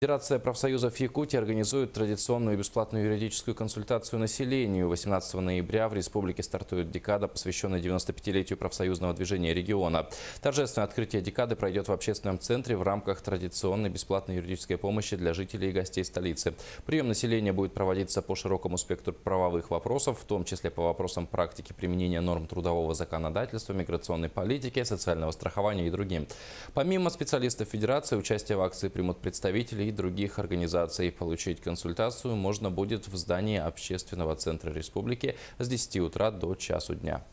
Федерация профсоюзов Якутии организует традиционную и бесплатную юридическую консультацию населению. 18 ноября в республике стартует декада, посвященная 95-летию профсоюзного движения региона. Торжественное открытие декады пройдет в общественном центре в рамках традиционной бесплатной юридической помощи для жителей и гостей столицы. Прием населения будет проводиться по широкому спектру правовых вопросов, в том числе по вопросам практики применения норм трудового законодательства, миграционной политики, социального страхования и другим. Помимо специалистов Федерации, участие в акции примут представители и других организаций. Получить консультацию можно будет в здании Общественного центра республики с 10 утра до часу дня.